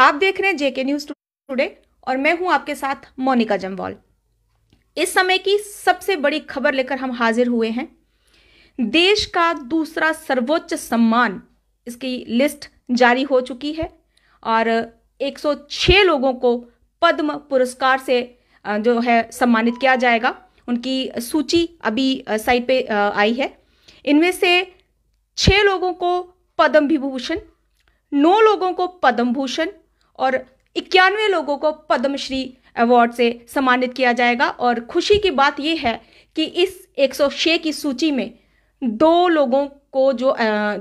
आप देख रहे हैं जेके न्यूज टुडे और मैं हूं आपके साथ मोनिका जम्वाल इस समय की सबसे बड़ी खबर लेकर हम हाजिर हुए हैं देश का दूसरा सर्वोच्च सम्मान इसकी लिस्ट जारी हो चुकी है और 106 लोगों को पद्म पुरस्कार से जो है सम्मानित किया जाएगा उनकी सूची अभी साइट पे आई है इनमें से छः लोगों को पद्म विभूषण नौ लोगों को पद्म भूषण और इक्यानवे लोगों को पद्मश्री अवार्ड से सम्मानित किया जाएगा और खुशी की बात यह है कि इस एक की सूची में दो लोगों को जो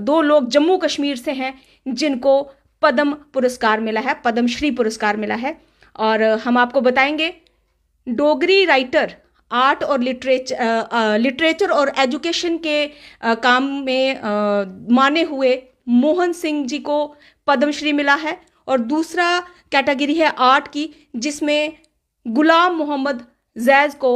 दो लोग जम्मू कश्मीर से हैं जिनको पद्म पुरस्कार मिला है पद्मश्री पुरस्कार मिला है और हम आपको बताएंगे डोगरी राइटर आर्ट और लिटरेचर लिटरेचर और एजुकेशन के आ, काम में आ, माने हुए मोहन सिंह जी को पद्मश्री मिला है और दूसरा कैटेगरी है आर्ट की जिसमें गुलाम मोहम्मद जैज को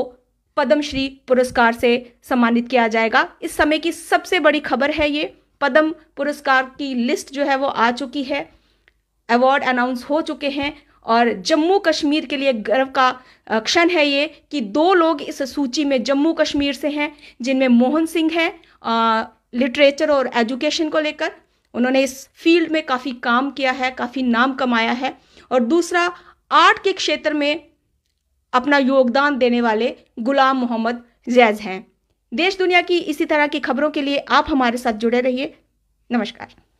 पद्मश्री पुरस्कार से सम्मानित किया जाएगा इस समय की सबसे बड़ी खबर है ये पद्म पुरस्कार की लिस्ट जो है वो आ चुकी है अवार्ड अनाउंस हो चुके हैं और जम्मू कश्मीर के लिए गर्व का क्षण है ये कि दो लोग इस सूची में जम्मू कश्मीर से हैं जिनमें मोहन सिंह हैं लिटरेचर और एजुकेशन को लेकर उन्होंने इस फील्ड में काफ़ी काम किया है काफ़ी नाम कमाया है और दूसरा आर्ट के क्षेत्र में अपना योगदान देने वाले गुलाम मोहम्मद जैज हैं देश दुनिया की इसी तरह की खबरों के लिए आप हमारे साथ जुड़े रहिए नमस्कार